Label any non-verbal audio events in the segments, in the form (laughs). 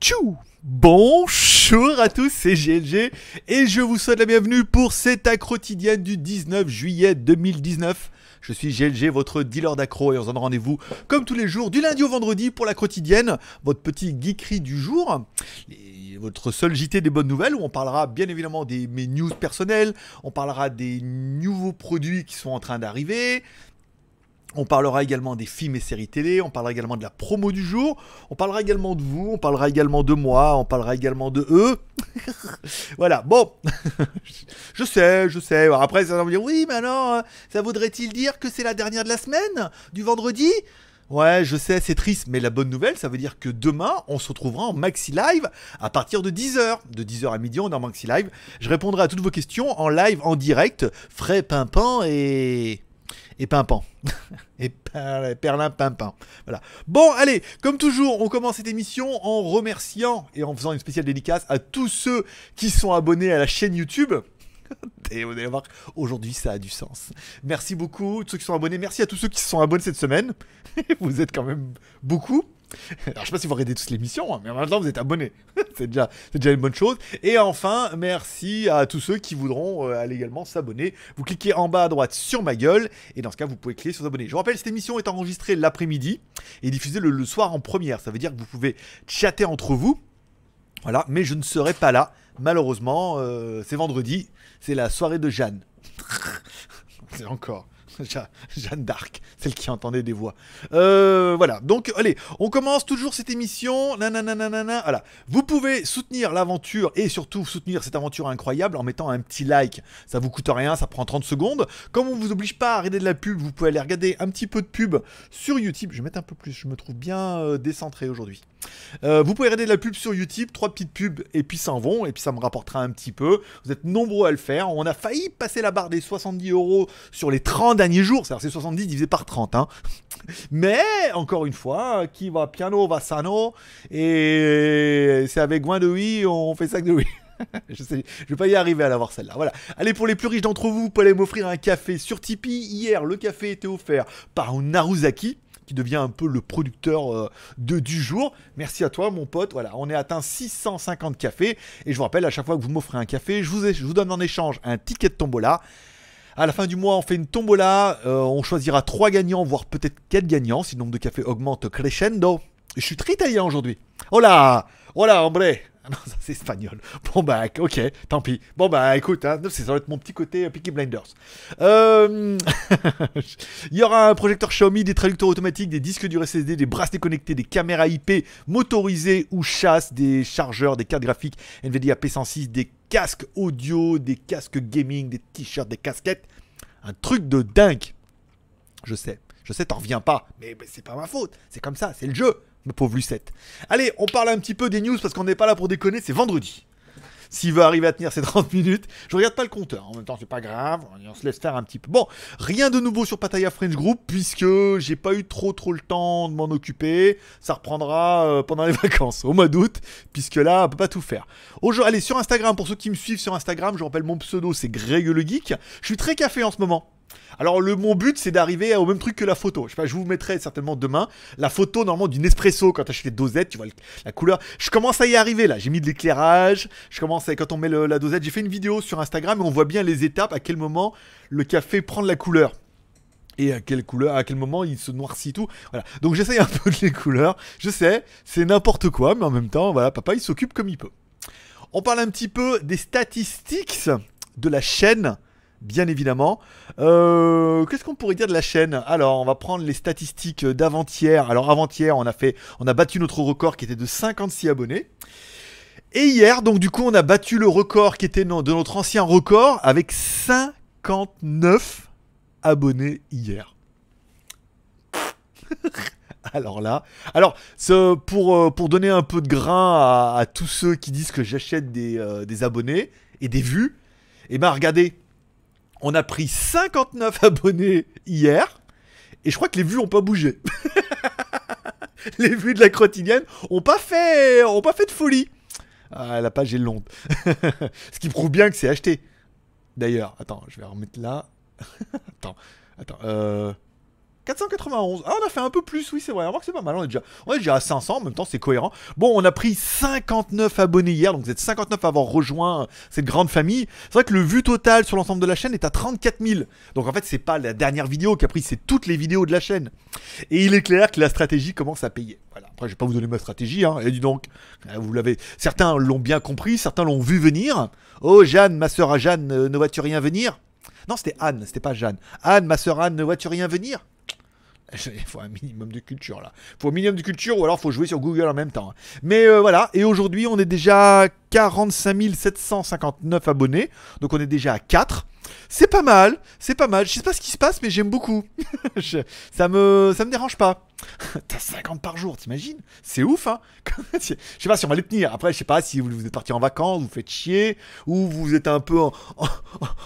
Tchou Bonjour à tous, c'est GLG et je vous souhaite la bienvenue pour cette accro quotidienne du 19 juillet 2019. Je suis GLG, votre dealer d'accro et on se donne rendez-vous comme tous les jours du lundi au vendredi pour la quotidienne, votre petit geekry du jour, votre seul JT des bonnes nouvelles où on parlera bien évidemment des mes news personnelles, on parlera des nouveaux produits qui sont en train d'arriver, on parlera également des films et séries télé, on parlera également de la promo du jour, on parlera également de vous, on parlera également de moi, on parlera également de eux. (laughs) voilà, bon, (laughs) je sais, je sais. Après, ça va me dire, oui, mais alors, euh, ça voudrait-il dire que c'est la dernière de la semaine, du vendredi Ouais, je sais, c'est triste, mais la bonne nouvelle, ça veut dire que demain, on se retrouvera en Maxi Live à partir de 10h. De 10h à midi, on est en Maxi Live. Je répondrai à toutes vos questions en live, en direct, frais, pimpant et et Pimpant. (laughs) et Perlin Pimpant. Voilà. Bon, allez, comme toujours, on commence cette émission en remerciant et en faisant une spéciale dédicace à tous ceux qui sont abonnés à la chaîne YouTube. (laughs) Et vous allez voir, aujourd'hui ça a du sens. Merci beaucoup, tous ceux qui sont abonnés. Merci à tous ceux qui se sont abonnés cette semaine. (laughs) vous êtes quand même beaucoup. (laughs) Alors, je sais pas si vous regardez toutes les missions, hein, mais temps vous êtes abonnés. (laughs) c'est déjà, déjà une bonne chose. Et enfin, merci à tous ceux qui voudront euh, aller également s'abonner. Vous cliquez en bas à droite sur ma gueule, et dans ce cas, vous pouvez cliquer sur s'abonner. Je vous rappelle, cette émission est enregistrée l'après-midi et diffusée le, soir en première. Ça veut dire que vous pouvez chatter entre vous. Voilà, mais je ne serai pas là, malheureusement. Euh, c'est vendredi, c'est la soirée de Jeanne. (laughs) c'est encore. (laughs) Jeanne d'Arc, celle qui entendait des voix. Euh, voilà, donc allez, on commence toujours cette émission. na. voilà. Vous pouvez soutenir l'aventure et surtout soutenir cette aventure incroyable en mettant un petit like. Ça vous coûte rien, ça prend 30 secondes. Comme on vous oblige pas à arrêter de la pub, vous pouvez aller regarder un petit peu de pub sur YouTube. Je vais mettre un peu plus, je me trouve bien euh, décentré aujourd'hui. Euh, vous pouvez regarder de la pub sur YouTube, trois petites pubs et puis ça en vont, et puis ça me rapportera un petit peu. Vous êtes nombreux à le faire. On a failli passer la barre des 70 euros sur les 30 dernier jours. cest 70 divisé par 30. Hein. Mais, encore une fois, qui va piano va sano. Et c'est avec moins de oui, on fait ça de oui. (laughs) je ne je vais pas y arriver à l'avoir celle-là. Voilà. Allez, pour les plus riches d'entre vous, vous pouvez m'offrir un café sur Tipeee. Hier, le café était offert par Naruzaki qui devient un peu le producteur euh, de du jour. Merci à toi, mon pote. Voilà, on est atteint 650 cafés. Et je vous rappelle, à chaque fois que vous m'offrez un café, je vous, je vous donne en échange un ticket de tombola. À la fin du mois, on fait une tombola. Euh, on choisira 3 gagnants, voire peut-être quatre gagnants, si le nombre de cafés augmente crescendo. Je suis très italien aujourd'hui. Hola Hola, hombre ah non, ça c'est espagnol. Bon bah ok, tant pis. Bon bah écoute, hein, ça doit être mon petit côté euh, Peaky Blinders. Euh, (laughs) il y aura un projecteur Xiaomi, des traducteurs automatiques, des disques durs SSD, des bras connectés, des caméras IP motorisées ou chasse, des chargeurs, des cartes graphiques NVIDIA P106, des casques audio, des casques gaming, des t-shirts, des casquettes. Un truc de dingue. Je sais, je sais, t'en reviens pas, mais c'est pas ma faute. C'est comme ça, c'est le jeu ma pauvre Lucette. Allez, on parle un petit peu des news parce qu'on n'est pas là pour déconner, c'est vendredi. S'il veut arriver à tenir ses 30 (laughs) minutes, je regarde pas le compteur. En même temps, c'est pas grave, on se laisse faire un petit peu. Bon, rien de nouveau sur Pataya French Group puisque j'ai pas eu trop trop le temps de m'en occuper. Ça reprendra euh, pendant les (laughs) vacances, au mois d'août, puisque là, on peut pas tout faire. Aujourd'hui, allez sur Instagram pour ceux qui me suivent sur Instagram, je rappelle mon pseudo, c'est Greg le Geek. Je suis très café en ce moment. Alors le, mon but c'est d'arriver au même truc que la photo. Je sais pas, je vous mettrai certainement demain la photo normalement d'une espresso quand t'achètes des dosettes, tu vois la couleur. Je commence à y arriver là. J'ai mis de l'éclairage. Je commence quand on met la dosette. J'ai fait une vidéo sur Instagram et on voit bien les étapes à quel moment le café prend de la couleur. Et à quelle couleur, à quel moment il se noircit tout. Voilà. Donc j'essaye un peu de les couleurs. Je sais, c'est n'importe quoi, mais en même temps, voilà, papa il s'occupe comme il peut. On parle un petit peu des statistiques de la chaîne bien évidemment. Euh, qu'est-ce qu'on pourrait dire de la chaîne Alors, on va prendre les statistiques d'avant-hier. Alors, avant-hier, on a on a battu notre record qui était de 56 abonnés. Et hier, donc du coup, on a battu le record qui était de notre ancien record avec 59 abonnés hier. (laughs) Alors là, alors pour, euh, pour donner un peu de grain à, tous ceux qui disent que j'achète des, euh, abonnés et des vues, et eh ben regardez, on a pris 59 (laughs) abonnés hier. Et je crois que les vues ont pas bougé. (laughs) les vues de la crotinienne ont pas fait, ont pas fait de folie. Ah, la page est longue. (laughs) Ce qui prouve bien que c'est acheté. D'ailleurs, attends, je vais remettre là. attends, attends. Euh... 491. Ah, on a fait un peu plus, oui, c'est vrai. que c'est pas mal. On est, déjà, on est à 500. En même temps, c'est cohérent. Bon, on a pris 59 abonnés hier. Donc, vous êtes 59 à avoir rejoint cette grande famille. C'est vrai que le vu total sur l'ensemble de la chaîne est à 34 000. Donc, en fait, c'est pas la dernière vidéo qui a pris, c'est toutes les vidéos de la chaîne. Et il est clair que la stratégie commence à payer. Voilà. Après, je vais pas vous donner ma stratégie. Hein. Et dis donc, euh, vous l'avez. Certains l'ont bien compris. Certains l'ont vu venir. Oh, Jeanne, ma soeur à Jeanne, euh, ne vois-tu rien venir? Non, c'était Anne, c'était pas Jeanne. Anne, ma sœur Anne, ne vois-tu rien venir (laughs) Il faut un minimum de culture là. Il faut un minimum de culture ou alors il faut jouer sur Google en même temps. Hein. Mais euh, voilà, et aujourd'hui on est déjà 45 759 abonnés, donc on est déjà à 4. C'est pas mal, c'est pas mal. Je sais pas ce qui se passe, mais j'aime beaucoup. ça me, ça me dérange pas. T'as 50 par jour, t'imagines C'est ouf, hein Je sais pas si on va les tenir. Après, je sais pas si vous, vous êtes parti en vacances, vous faites chier, ou vous êtes un peu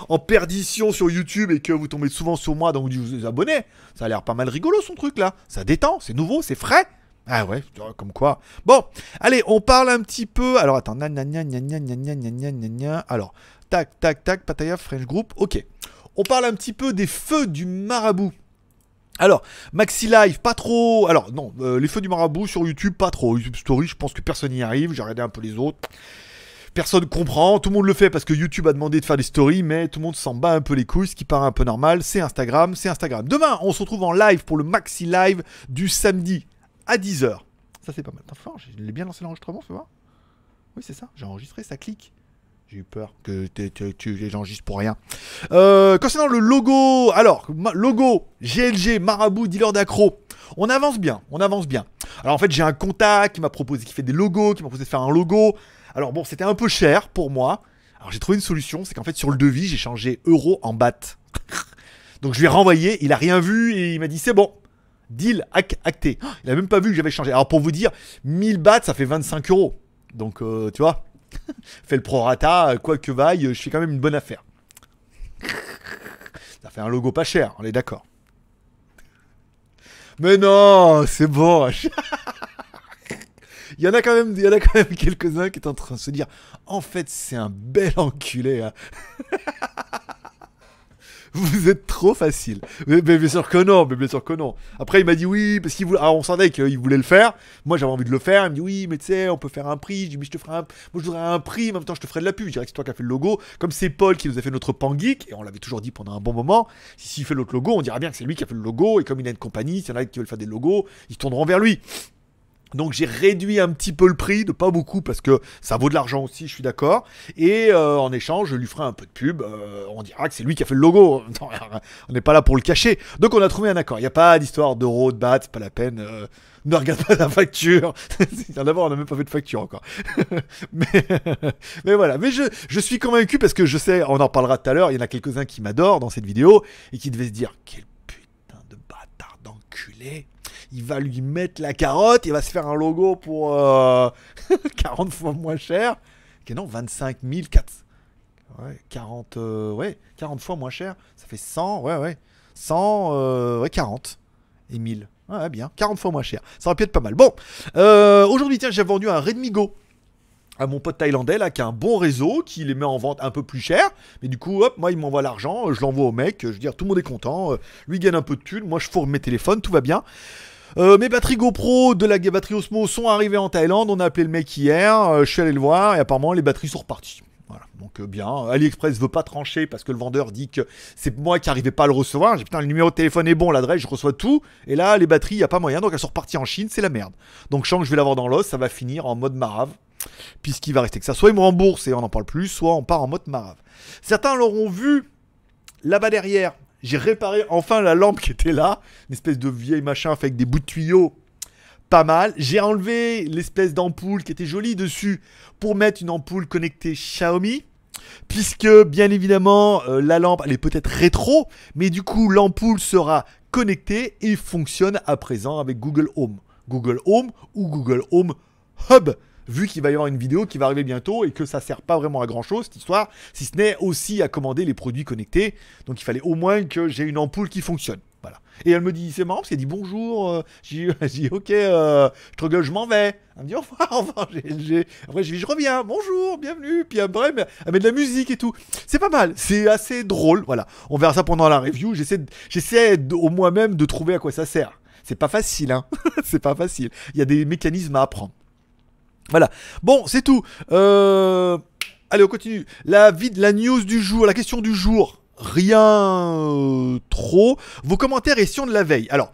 en, perdition sur YouTube et que vous tombez souvent sur moi, donc vous vous abonnez. Ça a l'air pas mal rigolo son truc là. Ça détend, c'est nouveau, c'est frais. Ah ouais, comme quoi. Bon, allez, on parle un petit peu. Alors attends, alors Tac, tac, tac, Pataya French Group. Ok. On parle un petit peu des feux du marabout. Alors, Maxi Live, pas trop. Alors, non, euh, les feux du marabout sur YouTube, pas trop. YouTube Story, je pense que personne n'y arrive. J'ai regardé un peu les autres. Personne comprend. Tout le monde le fait parce que YouTube a demandé de faire des stories, mais tout le monde s'en bat un peu les couilles, ce qui paraît un peu normal. C'est Instagram, c'est Instagram. Demain, on se retrouve en live pour le Maxi Live du samedi à 10h. Ça, c'est pas mal. Enfin, je l'ai bien lancé l'enregistrement, tu voir. Oui, c'est ça. J'ai enregistré, ça clique. J'ai eu peur que tu les gens juste pour rien. Euh, concernant le logo, alors, logo, GLG, Marabout, dealer d'accro. On avance bien, on avance bien. Alors en fait, j'ai un contact qui m'a proposé, qui fait des logos, qui m'a proposé de faire un logo. Alors bon, c'était un peu cher pour moi. Alors j'ai trouvé une solution, c'est qu'en fait sur le devis, j'ai changé euro en bat (laughs) Donc je lui ai renvoyé, il a rien vu et il m'a dit c'est bon. Deal acté. (gasps) Il a même pas vu que j'avais changé. Alors pour vous dire, 1000 bahts ça fait 25 euros. Donc euh, tu vois, (laughs) Fais le prorata, quoi que vaille, je fais quand même une bonne affaire. Ça fait un logo pas cher, on est d'accord. Mais non, c'est bon. (laughs) il y en a quand même, même quelques-uns qui sont en train de se dire, en fait, c'est un bel enculé. Hein. (laughs) vous êtes trop facile. Mais, bien sûr que non, mais bien sûr que non. Après, il m'a dit oui, parce qu'il voulait. Alors, on sentait qu'il voulait le faire. Moi, j'avais envie de le faire. Il me dit oui, mais tu sais, on peut faire un prix. Je dis, je te ferai un. Moi, je voudrais un prix. En même temps, je te ferai de la pub. Je dirais que c'est toi qui as fait le logo. Comme c'est Paul qui nous a fait notre pan geek, et on l'avait toujours dit pendant un bon moment. Si s'il fait l'autre logo, on dira bien que c'est lui qui a fait le logo. Et comme il a une compagnie, s'il y en a qui veulent faire des logos, ils tourneront vers lui. Donc j'ai réduit un petit peu le prix, de pas beaucoup parce que ça vaut de l'argent aussi, je suis d'accord. Et euh, en échange, je lui ferai un peu de pub. Euh, on dira que c'est lui qui a fait le logo. (laughs) on n'est pas là pour le cacher. Donc on a trouvé un accord. Il n'y a pas d'histoire d'euros, de c'est pas la peine. Euh, ne regarde pas la facture. D'abord, (laughs) on n'a même pas fait de facture encore. (laughs) mais, voilà. Mais je, je suis convaincu parce que je sais, on en parlera tout à l'heure. Il y en a quelques-uns qui m'adorent dans cette vidéo et qui devaient se dire quel putain de bâtard d'enculé il va lui mettre la carotte, il va se faire un logo pour 40 euh, (laughs) fois moins cher. Que non, 25 000, ouais, 40, euh, ouais, 40 fois moins cher. Ça fait 100, ouais, ouais. 100, euh, ouais, 40 et 1000. Ouais, bien. 40 fois moins cher. Ça aurait pu être pas mal. Bon, aujourd'hui, tiens, j'ai vendu un Redmi Go à mon pote thaïlandais là qui a un bon réseau, qui les met en vente un peu plus cher. Mais du coup, hop, moi il m'envoie l'argent, je l'envoie au mec, je veux dire tout le monde est content, lui gagne un peu de thunes, moi je fourre mes téléphones, tout va bien. Euh, mes batteries GoPro de la batterie Osmo sont arrivées en Thaïlande. On a appelé le mec hier. Euh, je suis allé le voir et apparemment les batteries sont reparties. Voilà, donc euh, bien. AliExpress veut pas trancher parce que le vendeur dit que c'est moi qui n'arrivais pas à le recevoir. J'ai putain, le numéro de téléphone est bon, l'adresse, je reçois tout. Et là, les batteries, il y a pas moyen. Donc elles sont reparties en Chine, c'est la merde. Donc je sens que je vais l'avoir dans l'os, ça va finir en mode marave. Puisqu'il va rester que ça. Soit ils me remboursent et on n'en parle plus, soit on part en mode marave. Certains l'auront vu là-bas derrière, j'ai réparé enfin la lampe qui était là, une espèce de vieil machin avec des bouts de tuyaux. Pas mal. J'ai enlevé l'espèce d'ampoule qui était jolie dessus pour mettre une ampoule connectée Xiaomi. Puisque, bien évidemment, euh, la lampe, elle est peut-être rétro, mais du coup, l'ampoule sera connectée et fonctionne à présent avec Google Home. Google Home ou Google Home Hub vu qu'il va y avoir une vidéo qui va arriver bientôt et que ça sert pas vraiment à grand chose cette histoire, si ce n'est aussi à commander les produits connectés. Donc il fallait au moins que j'ai une ampoule qui fonctionne. Voilà. Et elle me dit, c'est marrant parce qu'elle dit bonjour. Euh, (laughs) j'ai dit, ok, euh, je te regarde, je m'en vais. Elle me dit, au revoir, (laughs) au revoir. Après, je je reviens, bonjour, bienvenue. Puis après, elle met de la musique et tout. C'est pas mal, c'est assez drôle. Voilà, on verra ça pendant la review. J'essaie au moi-même de trouver à quoi ça sert. C'est pas facile, hein. (laughs) c'est pas facile. Il y a des mécanismes à apprendre. Voilà. Bon, c'est tout. Euh, allez, on continue. La, de la news du jour, la question du jour. Rien euh, trop. Vos commentaires et on de la veille. Alors,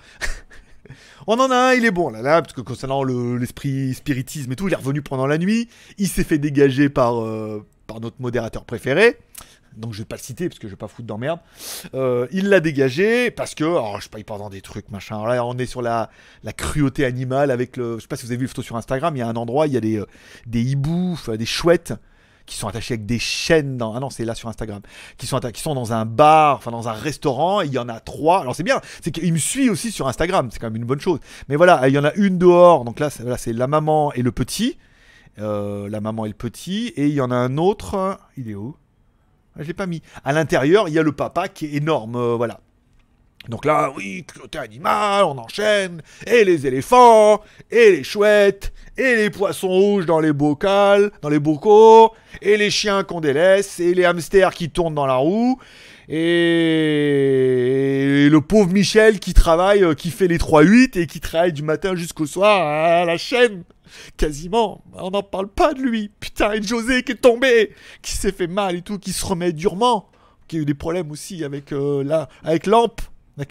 (laughs) on en a un, il est bon là, là, parce que concernant l'esprit spiritisme et tout, il est revenu pendant la nuit. Il s'est fait dégager par, euh, par notre modérateur préféré donc je vais pas le citer parce que je vais pas foutre d'emmerde. merde. Euh, il l'a dégagé parce que, alors oh, je sais pas, il part dans des trucs, machin. là, on est sur la, la cruauté animale avec le. Je sais pas si vous avez vu le photo sur Instagram, il y a un endroit, il y a des, euh, des hiboux, des chouettes qui sont attachés avec des chaînes dans ah non c'est là sur Instagram qui sont qui sont dans un bar enfin dans un restaurant il y en a trois alors c'est bien c'est qu'il me suit aussi sur Instagram c'est quand même une bonne chose mais voilà il y en a une dehors donc là c'est la maman et le petit euh, la maman et le petit et il y en a un autre il est où ah, je l'ai pas mis. À l'intérieur, il y a le papa qui est énorme, euh, voilà. Donc là, oui, cruauté animal. on enchaîne, et les éléphants, et les chouettes, et les poissons rouges dans les bocals, dans les bocaux, et les chiens qu'on délaisse, et les hamsters qui tournent dans la roue, et... le pauvre Michel qui travaille, euh, qui fait les 3-8 et qui travaille du matin jusqu'au soir à la chaîne. Quasiment, on n'en parle pas de lui. Putain, et José qui est tombé, qui s'est fait mal et tout, qui se remet durement, qui a eu des problèmes aussi avec euh, la, avec Lampe. (laughs)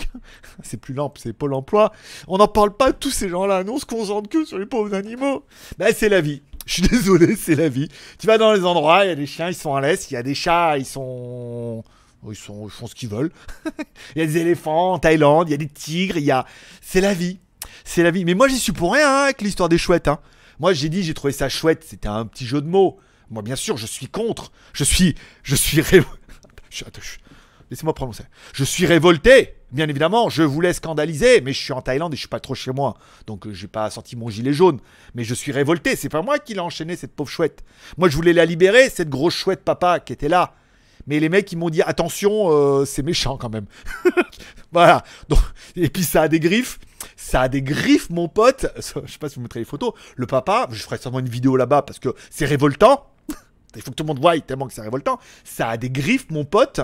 C'est plus Lampe, c'est Pôle Emploi. On n'en parle pas de tous ces gens-là. on se concentre que sur les pauvres animaux. Bah, c'est la vie. (laughs) Je suis désolé, c'est la vie. Tu vas dans les endroits, il y a des chiens, ils sont à l'aise. Il y a des chats, ils sont ils, font ce qu'ils veulent. (laughs) il y a des éléphants en Thaïlande, il y a des tigres, il y a. C'est la vie. C'est la vie. Mais moi, j'y suis pour rien hein, avec l'histoire des chouettes. Hein. Moi, j'ai dit, j'ai trouvé ça chouette. C'était un petit jeu de mots. Moi, bien sûr, je suis contre. Je suis. Je suis. (laughs) Laissez-moi prononcer. Je suis révolté, bien évidemment. Je voulais scandaliser, mais je suis en Thaïlande et je suis pas trop chez moi. Donc, euh, j'ai pas sorti mon gilet jaune. Mais je suis révolté. C'est pas moi qui l'ai enchaîné, cette pauvre chouette. Moi, je voulais la libérer, cette grosse chouette papa qui était là mais les mecs, ils m'ont dit attention, euh, c'est méchant quand même. (laughs) voilà. Donc, et puis ça a des griffes. Ça a des griffes, mon pote. (laughs) Je sais pas si vous mettrez les photos. Le papa, je ferai sûrement une vidéo là-bas parce que c'est révoltant. (laughs) Il faut que tout le monde voie tellement que c'est révoltant. Ça a des griffes, mon pote,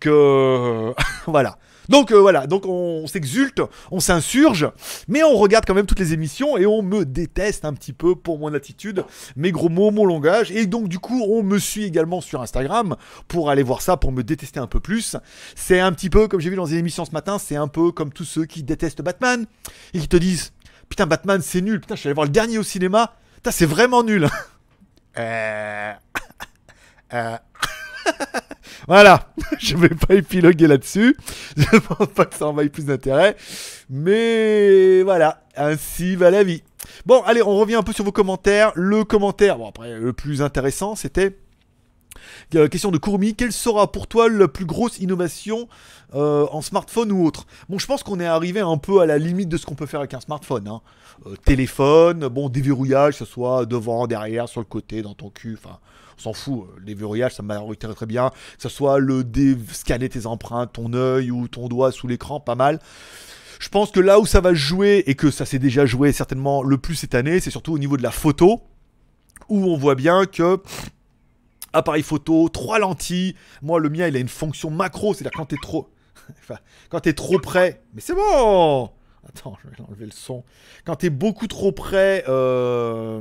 que. voilà. Donc euh, voilà, donc on s'exulte, on s'insurge, mais on regarde quand même toutes les émissions et on me déteste un petit peu pour mon attitude, mes gros mots, mon langage. Et donc du coup, on me suit également sur Instagram pour aller voir ça, pour me détester un peu plus. C'est un petit peu, comme j'ai vu dans une émission ce matin, c'est un peu comme tous ceux qui détestent Batman et qui te disent Putain, Batman, c'est nul. Putain, je suis allé voir le dernier au cinéma. Putain, c'est vraiment nul. Euh, (laughs) euh, voilà, (laughs) je vais pas épiloguer là-dessus. (laughs) Je ne pense pas que ça en vaille plus d'intérêt. Mais voilà, ainsi va la vie. Bon, allez, on revient un peu sur vos commentaires. Le commentaire, bon après, le plus intéressant, c'était euh, question de Courmi, quelle sera pour toi la plus grosse innovation euh, en smartphone ou autre Bon, je pense qu'on est arrivé un peu à la limite de ce qu'on peut faire avec un smartphone. Hein. Euh, téléphone, bon, déverrouillage, que ce soit devant, derrière, sur le côté, dans ton cul, enfin, on s'en fout. Les verrouillages, ça m'a très très bien. Que ce soit le dé scanner tes empreintes, ton œil ou ton doigt sous l'écran, pas mal. Je pense que là où ça va jouer, et que ça s'est déjà joué certainement le plus cette année, c'est surtout au niveau de la photo, où on voit bien que appareil photo, trois lentilles. Moi, le mien, il a une fonction macro, c'est-à-dire quand t'es trop... (laughs) quand t'es trop près, mais c'est bon Attends, je vais enlever le son. Quand t'es beaucoup trop près, euh,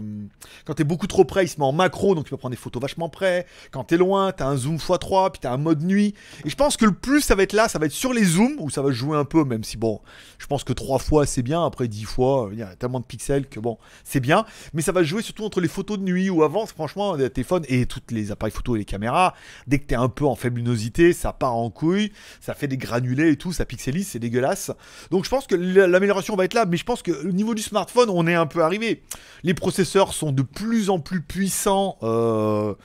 quand t'es beaucoup trop près, il se met en macro, donc tu vas prendre des photos vachement près. Quand t'es loin, t'as un zoom x3, puis t'as un mode nuit. Et je pense que le plus ça va être là, ça va être sur les zooms, où ça va jouer un peu, même si bon, je pense que 3 fois c'est bien, après 10 fois, il y a tellement de pixels que bon, c'est bien. Mais ça va jouer surtout entre les photos de nuit ou avant, franchement, les téléphones et tous les appareils photo et les caméras, dès que t'es un peu en faible luminosité, ça part en couille, ça fait des granulés et tout, ça pixelise, c'est dégueulasse. Donc je pense que l'amélioration va être là, mais je pense que au niveau du smartphone, on est un peu arrivé. Les processeurs sont de plus en plus puissants. Euh,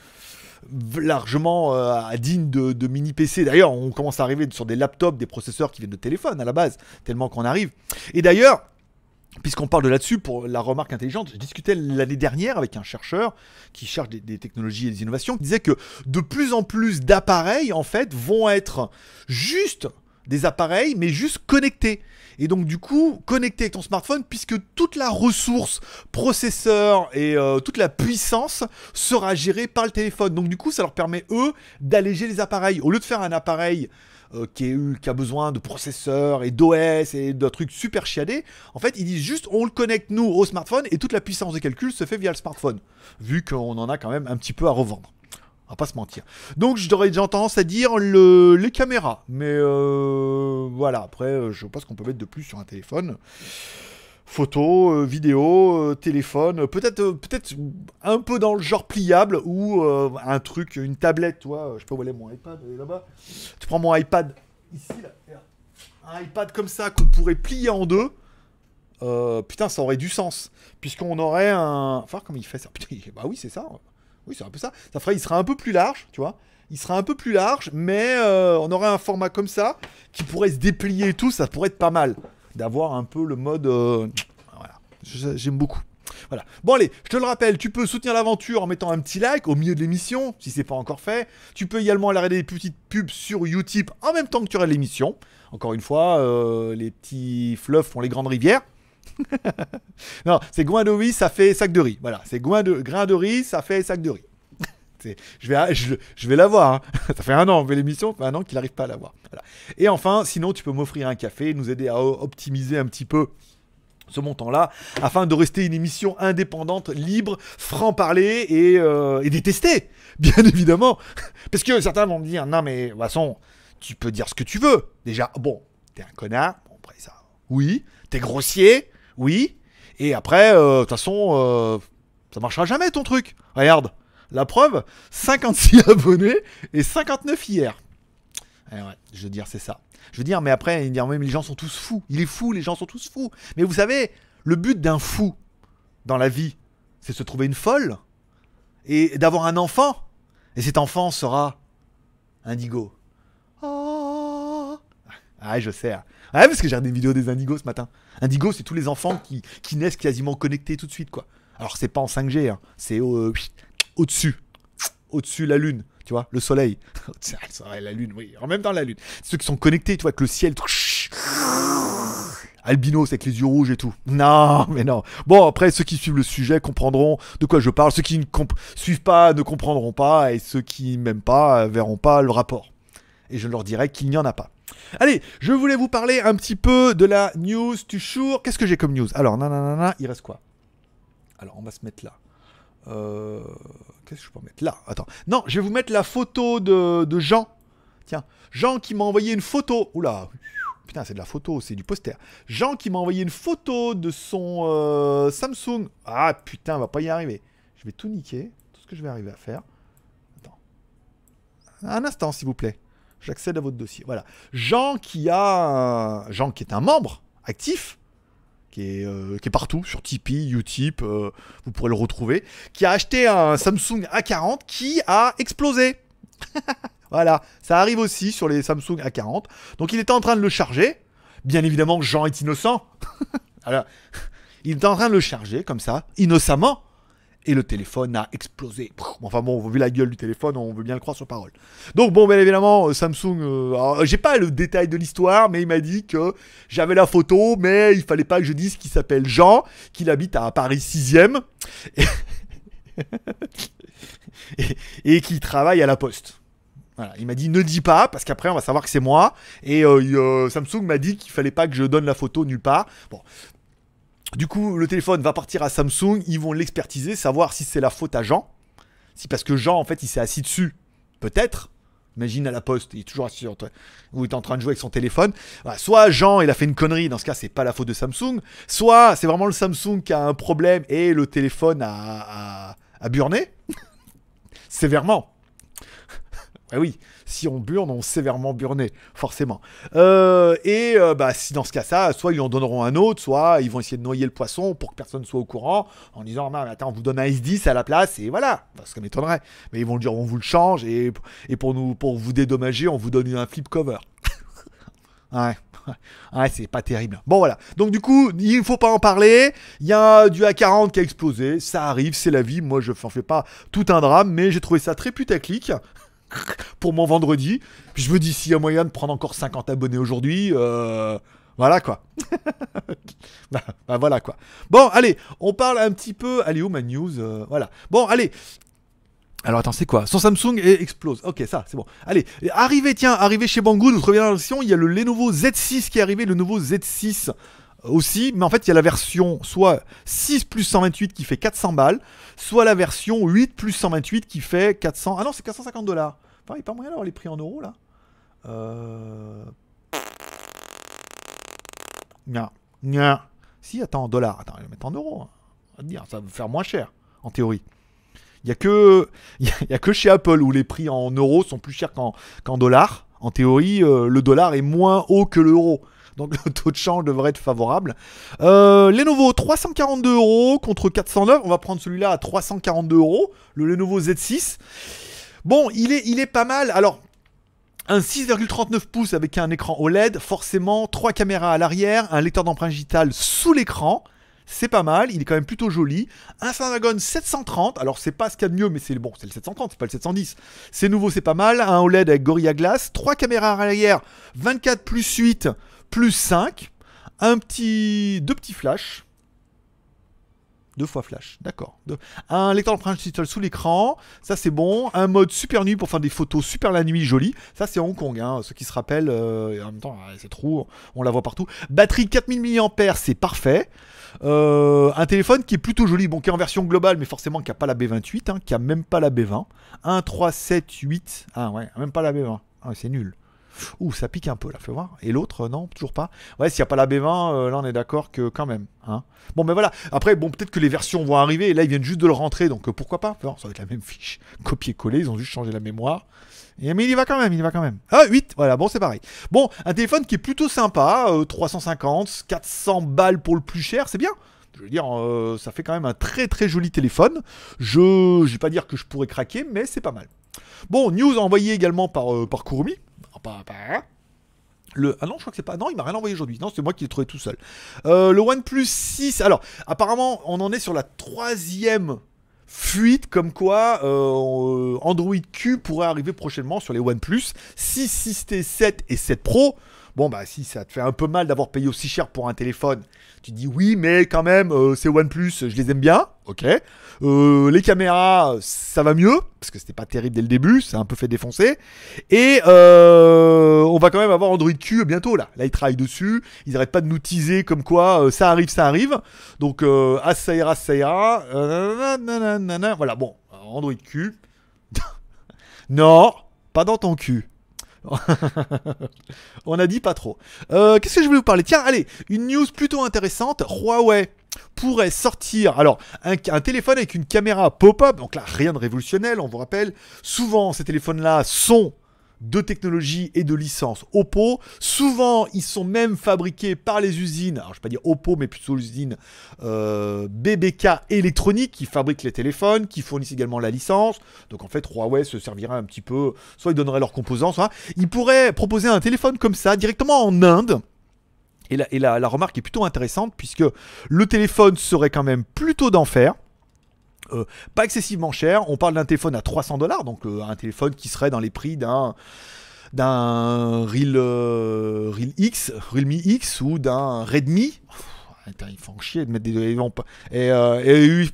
largement dignes euh, digne de, mini PC. D'ailleurs, on commence à arriver sur des laptops, des processeurs qui viennent de téléphone à la base, tellement qu'on arrive. Et d'ailleurs, puisqu'on parle de là-dessus, pour la remarque intelligente, je discutais l'année dernière avec un chercheur qui cherche des, des, technologies et des innovations, qui disait que de plus en plus d'appareils, en fait, vont être juste des appareils, mais juste connectés. Et donc du coup, connecté avec ton smartphone, puisque toute la ressource, processeur et euh, toute la puissance sera gérée par le téléphone. Donc du coup, ça leur permet, eux, d'alléger les appareils. Au lieu de faire un appareil euh, qui, qui, a besoin de processeurs et d'OS et de trucs super chiadés, en fait, ils disent juste, on le connecte, nous, au smartphone, et toute la puissance de calcul se fait via le smartphone, vu qu'on en a quand même un petit peu à revendre pas se mentir. Donc j'aurais déjà tendance à dire les caméras. Mais euh, voilà, après, euh, je pense qu'on peut mettre de plus sur un téléphone. Photo, euh, vidéo, téléphone, peut-être peut-être un peu dans le genre pliable ou un truc, une tablette, toi. Je peux voler mon iPad, là-bas. Tu prends mon iPad ici, là. Un iPad comme ça qu'on pourrait plier en deux. putain, ça aurait du sens. Puisqu'on aurait un. Enfin, comment il fait ça bah oui, c'est ça. Oui, c'est un peu ça. Ça ferait, il sera un peu plus large, tu vois. Il sera un peu plus large, mais euh, on aurait un format comme ça qui pourrait se déplier et tout. Ça pourrait être pas mal d'avoir un peu le mode. Euh, (tsk) voilà, j'aime beaucoup. Voilà. Bon allez, je te le rappelle, tu peux soutenir l'aventure en mettant un petit like au milieu de l'émission, si c'est pas encore fait. Tu peux également aller regarder des petites pubs sur Utip en même temps que tu regardes l'émission. Encore une fois, euh, les petits fleuves font les grandes rivières. (laughs) non, c'est Gouin de riz, ça fait sac de riz. Voilà, c'est de grain de riz, ça fait sac de riz. (laughs) je vais, je, vais l'avoir. Hein. (laughs) ça fait un an, on fait l'émission, ça fait un an qu'il n'arrive pas à l'avoir. Voilà. Et enfin, sinon, tu peux m'offrir un café, nous aider à optimiser un petit peu ce montant-là, afin de rester une émission indépendante, libre, franc-parler et, euh, détestée, bien évidemment. Parce que certains vont me dire, non mais, de toute façon, tu peux dire ce que tu veux. Déjà, bon, t'es un connard, oui, t'es grossier, oui. Et après, euh, de toute façon, euh, ça marchera jamais ton truc. Regarde, la preuve, 56 (laughs) abonnés et 59 hier. Eh je veux dire, c'est ça. Je veux dire, mais après, il disent, même, les gens sont tous fous. Il est fou, les gens sont tous fous. Mais vous savez, le but d'un fou dans la vie, c'est se trouver une folle et d'avoir un enfant. Et cet enfant sera indigo. Ah, je sais. Hein. Ah, parce que j'ai des vidéos des indigos ce matin. Indigo, c'est tous les enfants qui, qui, naissent quasiment connectés tout de suite, quoi. Alors, c'est pas en 5G, hein. c'est au, euh, dessus Au-dessus, la lune, tu vois, (laughs) ah, le soleil. la lune, oui. En même temps, la lune. Ceux qui sont connectés, tu vois, avec le ciel. (laughs) Albinos avec les yeux rouges et tout. Non, mais non. Bon, après, ceux qui suivent le sujet comprendront de quoi je parle. Ceux qui ne suivent pas ne comprendront pas. Et ceux qui m'aiment pas euh, verront pas le rapport et je leur dirai qu'il n'y en a pas. Allez, je voulais vous parler un petit peu de la news toujours. Qu'est-ce que j'ai comme news Alors, nanana, il reste quoi Alors, on va se mettre là. Euh, qu'est-ce que je peux mettre là Attends. Non, je vais vous mettre la photo de, de Jean. Tiens, Jean qui m'a envoyé une photo. Oula Putain, c'est de la photo, c'est du poster. Jean qui m'a envoyé une photo de son euh, Samsung. Ah putain, on va pas y arriver. Je vais tout niquer. Tout ce que je vais arriver à faire. Attends. Un instant, s'il vous plaît j'accède à votre dossier. Voilà. Jean qui a Jean qui est un membre actif, qui est, euh, est partout sur Tipeee, Utip, euh, vous pourrez le retrouver, qui a acheté un Samsung A40 qui a explosé. (laughs) voilà, ça arrive aussi sur les Samsung A40. Donc il était en train de le charger. Bien évidemment, Jean est innocent. Alors, (laughs) il est en train de le charger comme ça, innocemment et le téléphone a explosé. Enfin bon, vu la gueule du téléphone, on veut bien le croire sur parole. Donc bon, bien évidemment, euh, Samsung, euh, euh, j'ai pas le détail de l'histoire, mais il m'a dit que j'avais la photo, mais il fallait pas que je dise qu'il s'appelle Jean, qu'il habite à Paris 6ème, (laughs) et, qu'il travaille à la poste. Voilà, il m'a dit ne dis pas parce qu'après on va savoir que c'est moi. Et Samsung m'a dit qu'il fallait pas que je donne la photo nulle part. Bon, du coup, le téléphone va partir à Samsung, ils vont l'expertiser, savoir si c'est la faute à Jean. Si parce que Jean, en fait, il s'est assis dessus, peut-être. Imagine à la poste, il est toujours assis, ou il est en train de jouer avec son téléphone. soit Jean, il a fait une connerie, dans ce cas, c'est pas la faute de Samsung. Soit c'est vraiment le Samsung qui a un problème et le téléphone a, a, a burné. (laughs) Sévèrement. (laughs) oui, si on burne, on sévèrement burné, forcément. Euh, et euh, bah, si dans ce cas-là, soit ils en donneront un autre, soit ils vont essayer de noyer le poisson pour que personne soit au courant en disant mais attends, on vous donne un S10 à la place et voilà. Ça m'étonnerait. Mais ils vont dire on vous le change et, et pour, nous, pour vous dédommager, on vous donne un flip cover. (laughs) (laughs) ouais. c'est pas terrible. Bon, voilà. Donc, du coup, il ne faut pas en parler. Il y a du A40 qui a explosé. Ça arrive, c'est la vie. Moi, je n'en fais pas tout un drame, mais j'ai trouvé ça très putaclic. (laughs) (laughs) pour mon vendredi. Puis je me dis, s'il y a moyen de prendre encore 50 abonnés aujourd'hui, euh, voilà quoi. (laughs) Bah, bah, voilà quoi. Bon, allez, on parle un petit peu. Allez, où ma news euh, Voilà. Bon, allez. Alors attends, c'est quoi Son Samsung explose. Ok, ça, c'est bon. Allez, arrivé, tiens, arrivé chez Banggood, notre la version, il y a le Lenovo Z6 qui est arrivé, le nouveau Z6 aussi, mais en fait il y a la version soit 6 plus 128 qui fait 400 balles, soit la version 8 plus 128 qui fait 400... Ah non c'est 450 dollars il n'y a pas moyen d'avoir les prix en euros là euh... Nya, Si, attends, en dollars. Attends, il vais mettre en euros. Hein. dire, ça va faire moins cher, en théorie. Il n'y a, que... que chez Apple où les prix en euros sont plus chers qu'en dollars. En théorie, euh, le dollar est moins haut que l'euro. Donc le taux de change devrait être favorable. Euh, Lenovo 342 euros contre 409. On va prendre celui-là à 342 euros. Le Lenovo Z6. Bon, il est, il est pas mal. Alors, un 6,39 pouces avec un écran OLED, forcément, trois caméras à l'arrière, un lecteur d'empreintes digitales sous l'écran. C'est pas mal, il est quand même plutôt joli. Un Snapdragon 730, alors c'est pas ce qu'il y a de mieux, mais c'est bon, c'est le 730, c'est pas le 710. C'est nouveau, c'est pas mal. Un OLED avec Gorilla Glass, trois caméras à l'arrière, 24 plus 8 plus 5, un petit, deux petits flashs deux fois flash, d'accord. Un lecteur d'empreintes digitales sous l'écran, ça c'est bon. Un mode super nuit pour faire des photos super la nuit, jolies, Ça c'est Hong Kong, hein. ceux qui se rappellent. Euh, et en même temps, c'est trop, on la voit partout. Batterie 4000 mAh, c'est parfait. Euh, un téléphone qui est plutôt joli, bon, qui est en version globale, mais forcément qui n'a pas la B28, hein, qui a même pas la B20. 1, 3, 7, 8. Ah ouais, même pas la B20. Ah, c'est nul. Ouh, ça pique un peu là, fais voir. Et l'autre, euh, non, toujours pas. Ouais, s'il n'y a pas la B20, euh, là on est d'accord que quand même. Hein. Bon, mais ben voilà. Après, bon, peut-être que les versions vont arriver. Et là, ils viennent juste de le rentrer, donc euh, pourquoi pas Ça va être la même fiche. (laughs) Copier-coller, ils ont juste changé la mémoire. Et, mais il y va quand même, il y va quand même. Ah, 8, voilà, bon, c'est pareil. Bon, un téléphone qui est plutôt sympa, 350, 400 balles pour le plus cher, c'est bien. Je veux dire, ça fait quand même un très très joli téléphone. Je ne vais pas dire que je pourrais craquer, mais c'est pas mal. Bon, news envoyé également par, par Kurumi. Le, ah non, je crois que c'est pas. Non, il m'a rien envoyé aujourd'hui. Non, c'est moi qui l'ai trouvé tout seul. Euh, le OnePlus 6. Alors, apparemment, on en est sur la troisième fuite comme quoi euh, Android Q pourrait arriver prochainement sur les OnePlus 6, 6T, 7 et 7 Pro. Bon, bah si ça te fait un peu mal d'avoir payé aussi cher pour un téléphone, tu dis oui, mais quand même, euh, c'est OnePlus, je les aime bien, ok. Euh, les caméras, ça va mieux, parce que c'était pas terrible dès le début, ça a un peu fait défoncer. Et euh, on va quand même avoir Android Q bientôt là. Là, ils travaillent dessus, ils arrêtent pas de nous teaser comme quoi ça arrive, ça arrive. Donc, ah, ça ira, ça ira. voilà, bon, Android Q. (laughs) non, pas dans ton cul. (laughs) On a dit pas trop. Euh, qu'est-ce que je voulais vous parler Tiens, allez, une news plutôt intéressante. Huawei pourrait sortir alors un, téléphone avec une caméra pop-up, donc là rien de révolutionnel, on vous rappelle. Souvent ces téléphones-là sont de technologie et de licence Oppo. Souvent, ils sont même fabriqués par les usines, alors je ne vais pas dire Oppo, mais plutôt l'usine euh, BBK électronique qui fabrique les téléphones, qui fournissent également la licence. Donc en fait, Huawei se servirait un petit peu, soit ils donneraient leurs composants, soit ils pourraient proposer un téléphone comme ça directement en Inde. Et, la remarque est plutôt intéressante puisque le téléphone serait quand même plutôt d'enfer. Euh, pas excessivement cher. On parle d'un téléphone à 300 dollars, donc euh, un téléphone qui serait dans les prix d'un d'un Real, euh, Real X, Realme X ou d'un Redmi ils font chier de mettre des. Ils et, euh, et eux,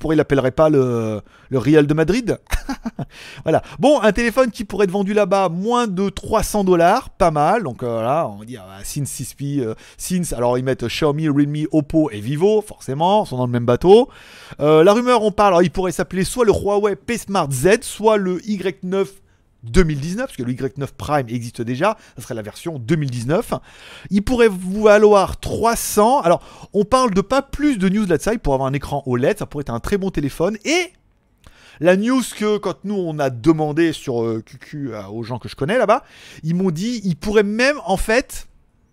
pas le, le Real de Madrid (laughs) Voilà. Bon, un téléphone qui pourrait être vendu là-bas moins de 300 dollars, pas mal. Donc euh, voilà là, on va dire euh, Sins 6P, euh, Alors ils mettent Xiaomi, Realme, Oppo et Vivo, forcément, sont dans le même bateau. la rumeur, on parle, alors il pourrait s'appeler soit le Huawei P Smart Z, soit le Y9 2019, parce que le Y9 Prime existe déjà, ça serait la version 2019. Il pourrait vous valoir 300. Alors, on parle de pas plus de news là-dessus, pour avoir un écran OLED, ça pourrait être un très bon téléphone. Et la news que quand nous on a demandé sur QQ euh, euh, aux gens que je connais là-bas, ils m'ont dit il pourraient même en fait,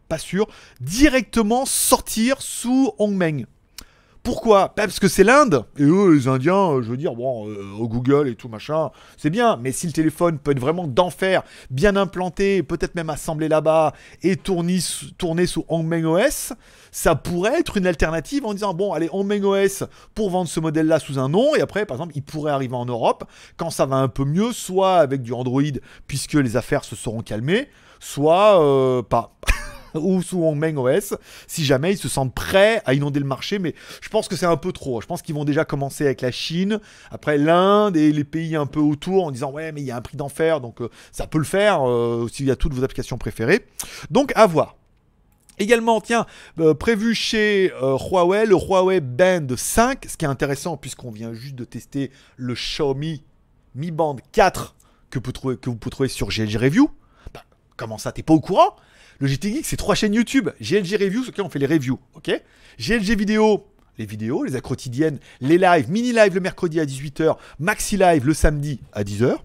pas sûr, directement sortir sous Hongmeng. Pourquoi bah, Parce que c'est l'Inde. Et eux, les Indiens, euh, je veux dire, bon, euh, au Google et tout machin, c'est bien. Mais si le téléphone peut être vraiment d'enfer, bien implanté, peut-être même assemblé là-bas et tourné, tourné sous Hongmeng OS, ça pourrait être une alternative en disant, bon, allez, Hongmeng OS pour vendre ce modèle-là sous un nom. Et après, par exemple, il pourrait arriver en Europe quand ça va un peu mieux, soit avec du Android, puisque les affaires se seront calmées, soit euh, pas. (laughs) ou sous Hongmeng OS, si jamais ils se sentent prêts à inonder le marché. Mais je pense que c'est un peu trop. Je pense qu'ils vont déjà commencer avec la Chine, après l'Inde et les pays un peu autour en disant ouais mais il y a un prix d'enfer, donc euh, ça peut le faire euh, s'il y a toutes vos applications préférées. Donc à voir. Également, tiens, euh, prévu chez Huawei, le Huawei Band 5, ce qui est intéressant puisqu'on vient juste de tester le Xiaomi Mi Band 4 que, vous pouvez trouver sur GLG Review. Bah, comment ça, t'es pas au courant Logitech Geek, c'est trois chaînes YouTube. GLG Review, sur lesquelles on fait les reviews, ok GLG Vidéo, les vidéos, les quotidiennes, les lives, mini-live le mercredi à 18h, maxi-live le samedi à 10h,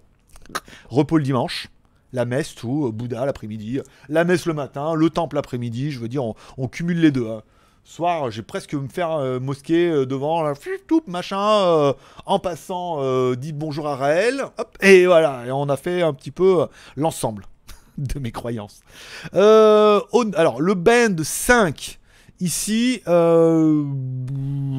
repos le dimanche, la messe, tout, euh, Bouddha l'après-midi, euh, la messe le matin, le temple l'après-midi, je veux dire, on, cumule les deux. Hein. Soir, j'ai presque me faire euh, mosquée devant, là, tout, machin, en passant, dit bonjour à Raël, et voilà, et on a fait un petit peu l'ensemble de mes croyances. Euh, alors, le band 5. Ici, euh,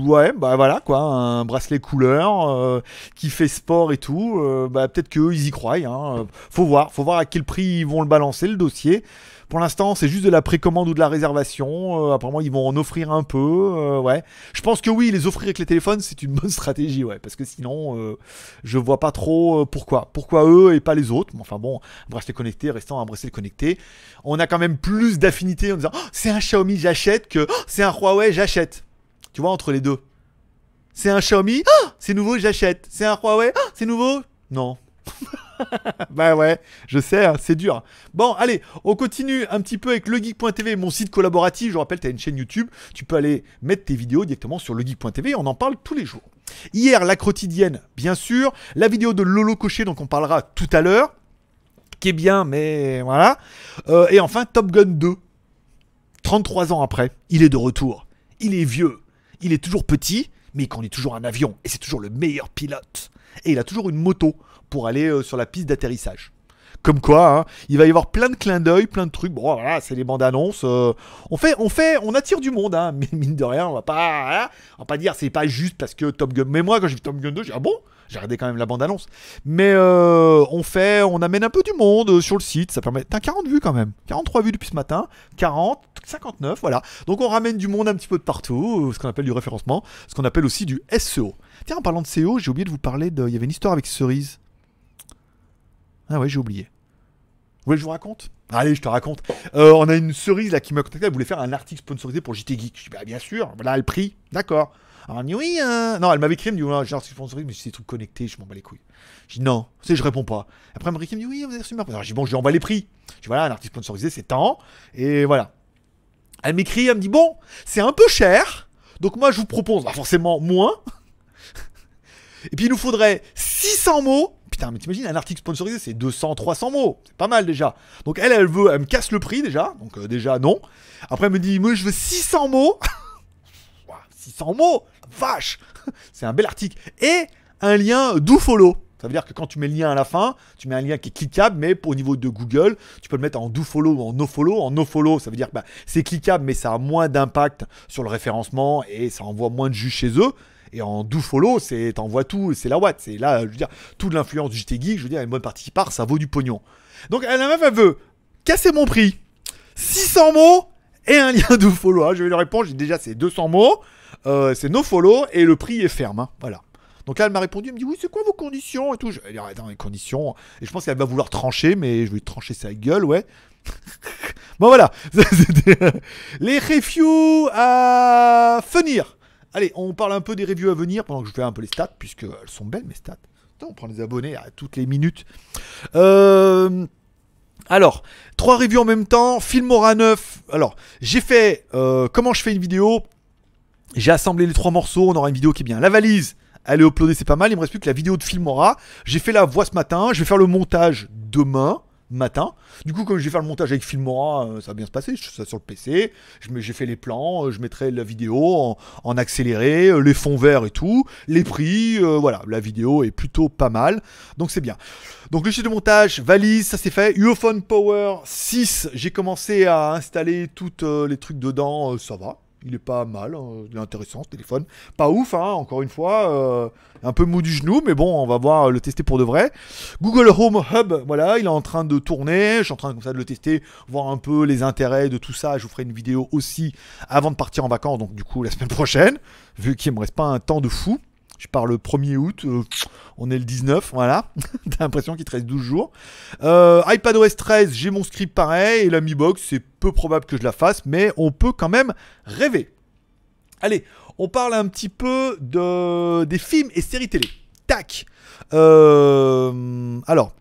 ouais, bah voilà quoi, un bracelet couleur euh, qui fait sport et tout. Euh, bah peut-être qu'eux ils y croient. Hein. Faut voir, faut voir à quel prix ils vont le balancer le dossier. Pour l'instant, c'est juste de la précommande ou de la réservation. Euh, apparemment, ils vont en offrir un peu. Euh, ouais. Je pense que oui, les offrir avec les téléphones, c'est une bonne (laughs) stratégie, ouais. Parce que sinon, euh, je vois pas trop pourquoi. Pourquoi eux et pas les autres Mais Enfin bon, va rester connecté, restant à bracelet connecté. On a quand même plus d'affinité en disant oh, c'est un Xiaomi, j'achète que oh, c'est un Huawei, j'achète. Tu vois, entre les deux. C'est un Xiaomi, oh, c'est nouveau, j'achète. C'est un Huawei, c'est nouveau. Non, (laughs) bah ouais, je sais, hein, c'est dur. Bon, allez, on continue un petit peu avec legeek.tv, mon site collaboratif. Je rappelle, tu as une chaîne YouTube, tu peux aller mettre tes vidéos directement sur legeek.tv, on en parle tous les jours. Hier, la quotidienne, bien sûr, la vidéo de Lolo Cochet, donc on parlera tout à l'heure, qui est bien, mais voilà. Euh, et enfin, Top Gun 2, 33 ans après, il est de retour. Il est vieux, il est toujours petit, mais il conduit toujours un avion, et c'est toujours le meilleur pilote. Et il a toujours une moto pour aller euh, sur la piste d'atterrissage. Comme quoi, hein, il va y avoir plein de clins d'œil, plein de trucs. Bon, voilà, c'est les bandes annonces. Euh, on fait, on fait, on attire du monde, hein. (laughs) Mais mine de rien, on va pas, hein, on pas dire c'est pas juste parce que Top Gun. Mais moi, quand j'ai vu Top Gun 2, j'ai ah bon. J'ai regardé quand même la bande annonce. Mais euh, on fait, on amène un peu du monde sur le site. Ça permet. T'as 40 vues quand même. 43 vues depuis ce matin. 40, 59, voilà. Donc on ramène du monde un petit peu de partout. Ce qu'on appelle du référencement. Ce qu'on appelle aussi du SEO. Tiens, en parlant de SEO, j'ai oublié de vous parler de. Il y avait une histoire avec Cerise. Ah ouais, j'ai oublié. Vous voulez que je vous raconte Allez, je te raconte. Euh, on a une cerise là qui m'a contacté, elle voulait faire un article sponsorisé pour JT Geek. Je dis, bah, bien sûr, voilà le prix, d'accord. Alors, elle dit, oui, euh. Non, elle m'avait écrit, elle me dit, j'ai un article sponsorisé, mais c'est des trucs connectés, je m'en bats les couilles. Je dis, non, c'est je réponds pas. Après, elle me dit, oui, vous avez reçu ma Alors, je dis, bon, je lui envoie les prix. Je dis, voilà, un article sponsorisé, c'est tant. Et voilà. Elle m'écrit, elle me dit, bon, c'est un peu cher, donc moi, je vous propose, bah, forcément, moins. (laughs) Et puis, il nous faudrait 600 mots mais t'imagines, un article sponsorisé, c'est 200, 300 mots. C'est pas mal déjà. Donc elle, elle veut, elle me casse le prix déjà. Donc euh, déjà, non. Après, elle me dit, moi, je veux 600 mots. 600 (laughs) mots Vache (laughs) C'est un bel article. Et un lien dofollow. Ça veut dire que quand tu mets le lien à la fin, tu mets un lien qui est cliquable, mais au niveau de Google, tu peux le mettre en dofollow ou en nofollow. En nofollow, ça veut dire que bah, c'est cliquable, mais ça a moins d'impact sur le référencement et ça envoie moins de jus chez eux. Et en do follow, c'est t'envoies tout, c'est la watt. C'est là, je veux dire, toute l'influence du JT Geek, je veux dire, une bonne partie qui part, ça vaut du pognon. Donc la meuf, elle veut casser mon prix. 600 mots et un lien do follow. Ah, je vais lui répondre, j'ai déjà c'est 200 mots, euh, c'est no follow et le prix est ferme. Hein. Voilà. Donc là, elle m'a répondu, elle me dit oui, c'est quoi vos conditions et tout. Je dit attends les conditions. Et je pense qu'elle va vouloir trancher, mais je vais trancher sa gueule, ouais. (laughs) bon voilà, (laughs) euh, les reviews à venir. Allez, on parle un peu des reviews à venir pendant que je fais un peu les stats, puisque elles sont belles mes stats. on prend les abonnés à toutes les minutes. Euh, alors, trois reviews en même temps, Filmora 9. Alors, j'ai fait euh, comment je fais une vidéo. J'ai assemblé les trois morceaux, on aura une vidéo qui est bien. La valise, elle est uploadée, c'est pas mal. Il me reste plus que la vidéo de Filmora. J'ai fait la voix ce matin, je vais faire le montage demain matin. Du coup, comme je vais faire le montage avec Filmora, euh, ça va bien se passer. Je fais ça sur le PC. J'ai fait les plans, euh, je mettrai la vidéo en, accéléré, euh, les fonds verts et tout, les prix. voilà, la vidéo est plutôt pas mal. Donc c'est bien. Donc le chiffre de montage, valise, ça c'est fait. UoFone Power 6, j'ai commencé à installer tous les trucs dedans. ça va, il est pas mal, hein. il est intéressant ce téléphone. Pas ouf, hein, encore une fois, euh, un peu mou du genou, mais bon, on va voir le tester pour de vrai. Google Home Hub, voilà, il est en train de tourner, je suis en train comme ça de le tester, voir un peu les intérêts de tout ça. Je vous ferai une vidéo aussi avant de partir en vacances, donc du coup la semaine prochaine, vu qu'il me reste pas un temps de fou. Je pars le 1er août, euh, on est le 19, voilà. (laughs) T'as l'impression qu'il te reste 12 jours. Euh, iPadOS 13, j'ai mon script pareil, et la Mi Box, c'est peu probable que je la fasse, mais on peut quand même rêver. Allez, on parle un petit peu de, des films et séries télé. Tac euh, Alors,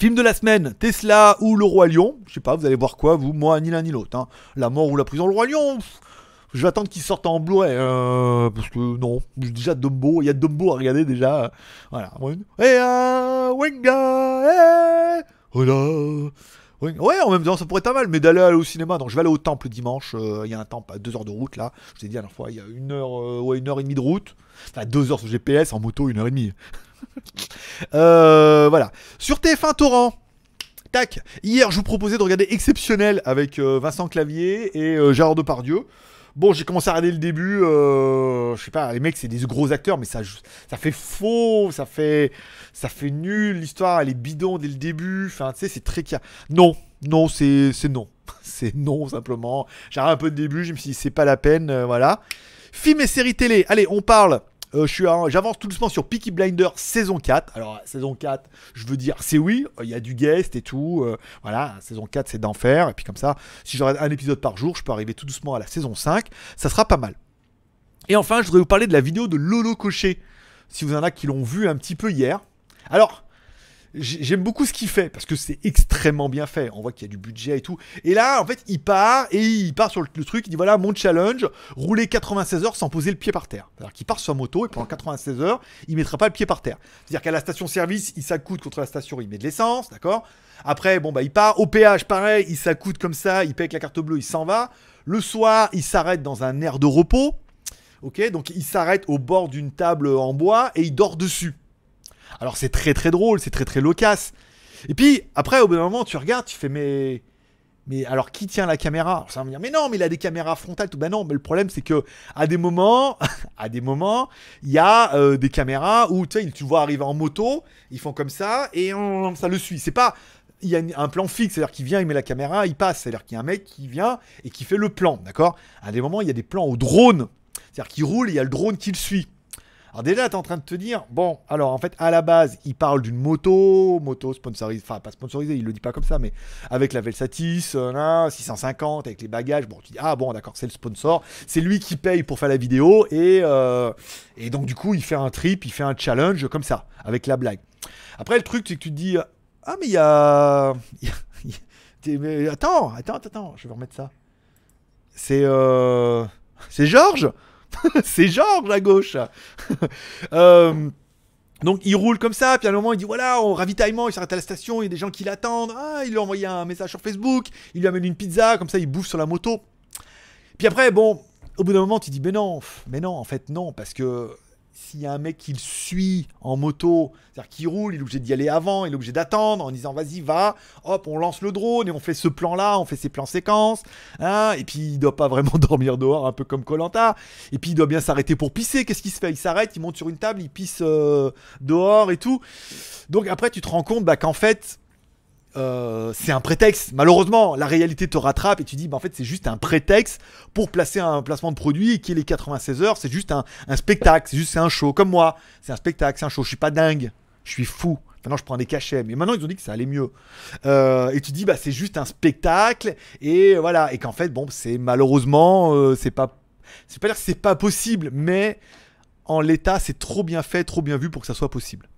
Film de la semaine, Tesla ou Le Roi Lion. Je sais pas, vous allez voir quoi, vous, moi, ni l'un ni l'autre. Hein. La mort ou la prison, Le Roi Lion. Je vais attendre qu'il sorte en Blu-ray. Euh, parce que non, déjà Dumbo, il y a Dumbo à regarder déjà. Voilà. Et euh, Wenga Voilà eh, oh Ouais, en même temps, ça pourrait être pas mal, mais d'aller au cinéma. Donc, je vais aller au temple dimanche. Euh, il y a un temple à 2 heures de route, là. Je t'ai dit à la fois, il y a une heure, ou une heure et demie de route. Enfin, 2 heures sur GPS, en moto, une heure et demie. (laughs) voilà. Sur TF1 Torrent. Tac. Hier, je vous proposais de regarder Exceptionnel avec Vincent Clavier et Gérard Depardieu. Bon, j'ai commencé à regarder le début. Euh, je sais pas, les mecs, c'est des gros acteurs, mais ça, ça fait faux, ça fait, ça fait nul. L'histoire, elle est bidon dès le début. Enfin, tu sais, c'est très Non, non, c'est, c'est non. (laughs) c'est non, simplement. J'arrête un peu de début, je me suis dit, c'est pas la peine, euh, voilà. Films et séries télé. Allez, on parle euh, j'avance tout doucement sur Peaky Blinder saison 4. Alors, saison 4, je veux dire, c'est oui, il y a du guest et tout. Euh, voilà, saison 4, c'est d'enfer. Et puis comme ça, si j'aurais un épisode par jour, je peux arriver tout doucement à la saison 5. Ça sera pas mal. Et enfin, je voudrais vous parler de la vidéo de Lolo Cochet. Si vous en avez qui l'ont vu un petit peu hier. Alors, j'aime beaucoup ce qu'il fait parce que c'est extrêmement bien fait. On voit qu'il y a du budget et tout. Et là, en fait, il part et il part sur le, truc. Il dit voilà, mon challenge, rouler 96 heures sans poser le pied par terre. alors qu'il part sur sa moto et pendant 96 heures, il mettra pas le pied par terre. C'est-à-dire qu'à la station-service, il s'accoute contre la station, il met de l'essence, d'accord Après, bon, bah, il part au péage, pareil, il s'accoute comme ça, il paye avec la carte bleue, il s'en va. Le soir, il s'arrête dans un air de repos. Ok, donc il s'arrête au bord d'une table en bois et il dort dessus. Alors c'est très très drôle, c'est très très loquace. Et puis après, au bout d'un moment, tu regardes, tu fais mais mais alors qui tient la caméra Ça va me dire mais non, mais il a des caméras frontales. Tout. Ben non, mais le problème c'est que à des moments, (laughs) à des moments, il y a euh, des caméras où tu vois arriver en moto, ils font comme ça et ça le suit. C'est pas il y a un plan fixe, c'est-à-dire qu'il vient, il met la caméra, il passe. C'est-à-dire qu'il y a un mec qui vient et qui fait le plan, d'accord À des moments, il y a des plans au drone, c'est-à-dire qu'il roule, et il y a le drone qui le suit. Alors déjà, tu es en train de te dire, bon, alors en fait, à la base, il parle d'une moto, moto sponsorisée, enfin pas sponsorisée, il le dit pas comme ça, mais avec la Velsatis, 650, euh, avec les bagages, bon, tu dis, ah bon, d'accord, c'est le sponsor, c'est lui qui paye pour faire la vidéo, euh, et, donc du coup, il fait un trip, il fait un challenge comme ça, avec la blague. Après, le truc, c'est que tu te dis, ah mais il y a... attends, attends, attends, je vais remettre ça. C'est... Euh, c'est Georges (laughs) c'est Georges à gauche. (laughs) Euh, donc il roule comme ça, puis à un moment il dit voilà, on ravitaillement, il s'arrête à la station, il y a des gens qui l'attendent. Ah, il lui a envoyé un message sur Facebook, il lui amène une pizza, comme ça il bouffe sur la moto. Puis après, bon, au bout d'un moment, tu dis mais non, mais non, en fait non, parce que s'il y a un mec qui le suit en moto, c'est-à-dire qu'il roule, il est obligé d'y aller avant, il est obligé d'attendre en disant vas-y, va, hop, on lance le drone et on fait ce plan-là, on fait ces plans séquences, hein, et puis il doit pas vraiment (laughs) dormir dehors, un peu comme Colanta, et puis il doit bien s'arrêter pour pisser, qu'est-ce qu'il se fait Il s'arrête, il monte sur une table, il pisse euh, dehors et tout. Donc après, tu te rends compte bah, qu'en fait, euh, c'est un prétexte. Malheureusement, la réalité te rattrape et tu dis, bah, en fait, c'est juste un prétexte pour placer un placement de produit qui est les 96 heures. C'est juste un, spectacle, c'est juste un show. Comme moi, c'est un spectacle, c'est un show. Je suis pas dingue, je suis fou. Maintenant, je prends des cachets, mais maintenant ils ont dit que ça allait mieux. Euh, et tu dis, bah, c'est juste un spectacle, et voilà, et qu'en fait, bon, c'est malheureusement, euh, c'est pas, c'est pas dire c'est pas possible, mais en l'état, c'est trop bien fait, trop bien vu pour que ça soit possible.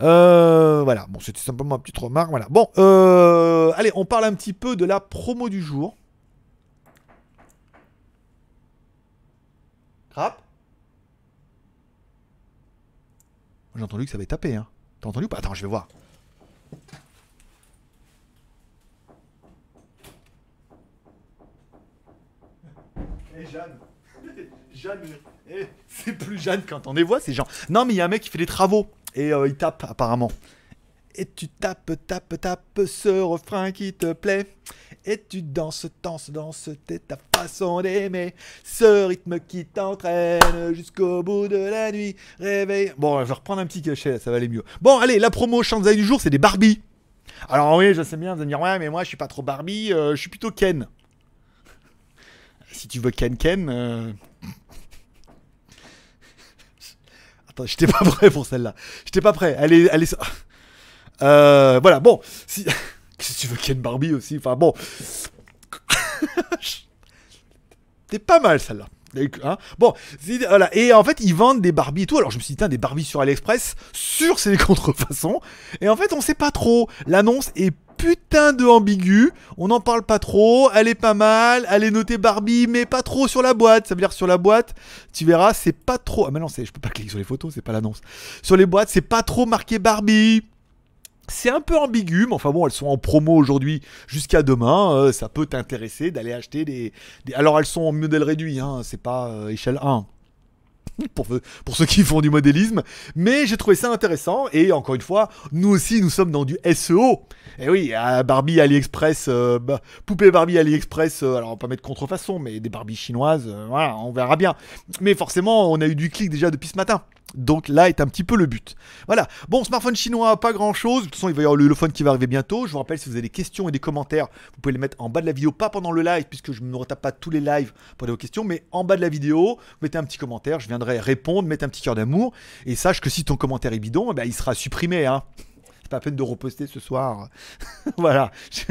Euh, voilà, bon, c'était simplement une petite remarque. Voilà. Bon, euh, allez, on parle un petit peu de la promo du jour. Crap J'ai entendu que ça avait tapé, hein. T'as entendu ou pas Attends, je vais voir. Hey eh, Jeanne (laughs) Jeanne, hey, eh, c'est plus Jeanne quand on les voit, ces gens. Non, mais il y a un mec qui fait des travaux. Et euh, il tape apparemment. Et tu tapes, tapes, tapes ce refrain qui te plaît. Et tu danses, danses, danses, t'es ta façon d'aimer. Ce rythme qui t'entraîne jusqu'au bout de la nuit. Réveille. Bon, je vais reprendre un petit cachet, ça va aller mieux. Bon, allez, la promo Shanzai du jour, c'est des Barbie. Alors oui, je sais bien, vous dire, ouais, mais moi je suis pas trop Barbie, euh, je suis plutôt Ken. si tu veux Ken Ken, euh, j'étais pas (laughs) prêt pour celle-là. J'étais pas prêt. Elle est. Elle (laughs) Euh, voilà, bon. Si... (laughs) tu veux qu'il tu ait une Barbie aussi Enfin bon. T'es pas mal celle-là. Hein, bon, voilà. Et en fait, ils vendent des Barbies et tout. Alors, je me suis dit, tiens, des Barbies sur AliExpress, sur c'est des contrefaçons. Et en fait, on sait pas trop. L'annonce est putain de ambigu, On n'en parle pas trop. Elle est pas mal. Elle est notée Barbie, mais pas trop sur la boîte. Ça veut dire sur la boîte, tu verras, c'est pas trop. Ah, mais non, je peux pas cliquer sur les photos, c'est pas l'annonce. Sur les boîtes, c'est pas trop marqué Barbie. C'est un peu ambigu, mais enfin bon, elles sont en promo aujourd'hui jusqu'à demain. Euh, ça peut t'intéresser d'aller acheter des, Alors elles sont en modèle réduit, hein. c'est pas euh, échelle 1 pour, ceux qui font du modélisme, mais j'ai trouvé ça intéressant et encore une fois, nous aussi nous sommes dans du SEO. Et eh oui, à Barbie AliExpress, euh, bah, poupée Barbie AliExpress, euh, alors on va pas mettre contrefaçon, mais des Barbies chinoises, euh, voilà, on verra bien. Mais forcément, on a eu du clic déjà depuis ce matin. Donc là est un petit peu le but. Voilà. Bon, smartphone chinois, pas grand chose. De toute façon, il va y avoir le phone qui va arriver bientôt. Je vous rappelle, si vous avez des questions et des commentaires, vous pouvez les mettre en bas de la vidéo, pas pendant le live, puisque je ne retape pas tous les lives pour les questions, mais en bas de la vidéo, mettez un petit commentaire. Je viendrai répondre, mettre un petit cœur d'amour. Et sache que si ton commentaire est bidon, eh ben, il sera supprimé. Hein pas peine de reposter ce soir. (laughs) voilà,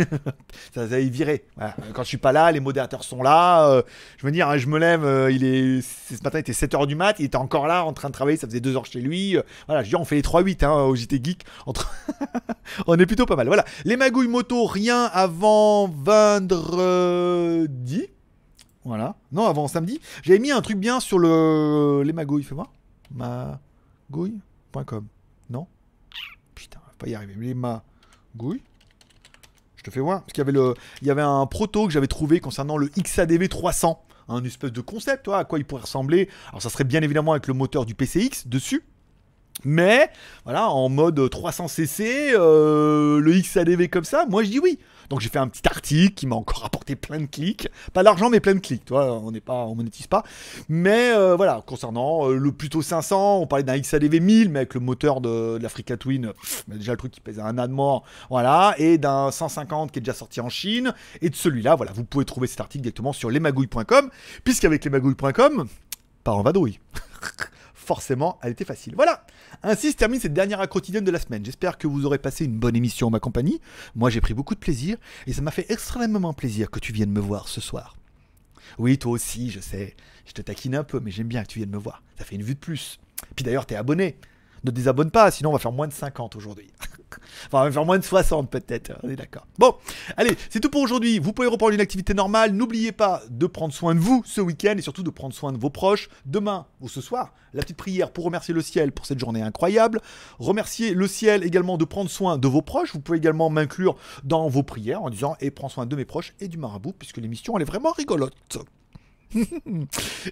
(laughs) ça, ça est viré. Quand je suis pas là, les modérateurs sont là. Euh, je veux dire, hein, je me lève, euh, il est, ce matin il était 7h du mat, il était encore là en train de travailler, ça faisait 2 heures chez lui. Euh, voilà, je dis, on fait les 3-8 hein, au JT Geek. Entre... (laughs) on est plutôt pas mal. Voilà, les magouilles moto, rien avant vendredi. Voilà. Non, avant samedi. J'avais mis un truc bien sur le les magouilles, fais-moi. Magouille.com. Non pas y arriver. ma magouilles. Je te fais voir. Parce qu'il y avait le, il y avait un proto que j'avais trouvé concernant le XADV 300. Un espèce de concept, toi, à quoi il pourrait ressembler. Alors ça serait bien évidemment avec le moteur du PCX dessus. Mais voilà, en mode 300cc, euh, le XADV comme ça, moi je dis oui. Donc j'ai fait un petit article qui m'a encore apporté plein de clics. Pas d'argent, mais plein de clics. Toi, on n'est pas, on monétise pas. Mais euh, voilà, concernant euh, le plutôt 500, on parlait d'un XADV 1000, mais avec le moteur de, l'Africa Twin, déjà le truc qui pèse un an de mort. Voilà, et d'un 150 qui est déjà sorti en Chine. Et de celui-là, voilà, vous pouvez trouver cet article directement sur lesmagouilles.com, puisqu'avec lesmagouilles.com, pas en vadrouille. (laughs) forcément, elle était facile. Voilà Ainsi se termine cette dernière quotidienne de la semaine. J'espère que vous aurez passé une bonne émission en ma compagnie. Moi, j'ai pris beaucoup de plaisir et ça m'a fait extrêmement plaisir que tu viennes me voir ce soir. Oui, toi aussi, je sais. Je te taquine un peu, mais j'aime bien que tu viennes me voir. Ça fait une vue de plus. Puis d'ailleurs, t'es abonné. Ne désabonne pas, sinon on va faire moins de 50 aujourd'hui. Enfin, vers moins de 60 peut-être, on est d'accord. Bon, allez, c'est tout pour aujourd'hui. Vous pouvez reprendre une activité normale. N'oubliez pas de prendre soin de vous ce week-end et surtout de prendre soin de vos proches. Demain ou ce soir, la petite prière pour remercier le ciel pour cette journée incroyable. Remercier le ciel également de prendre soin de vos proches. Vous pouvez également m'inclure dans vos prières en disant et prends soin de mes proches et du marabout puisque l'émission elle est vraiment rigolote. (laughs)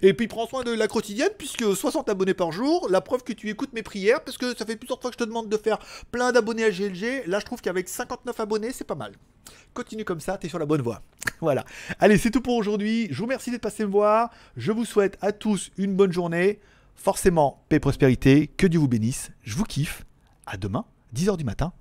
et puis prends soin de la quotidienne, puisque 60 abonnés par jour, la preuve que tu écoutes mes prières, parce que ça fait plusieurs fois que je te demande de faire plein d'abonnés à GLG. Là, je trouve qu'avec 59 abonnés, c'est pas mal. Continue comme ça, t'es sur la bonne voie. (laughs) voilà. Allez, c'est tout pour aujourd'hui. Je vous remercie d'être passé me voir. Je vous souhaite à tous une bonne journée. Forcément, paix et prospérité. Que Dieu vous bénisse. Je vous kiffe. À demain, 10h du matin.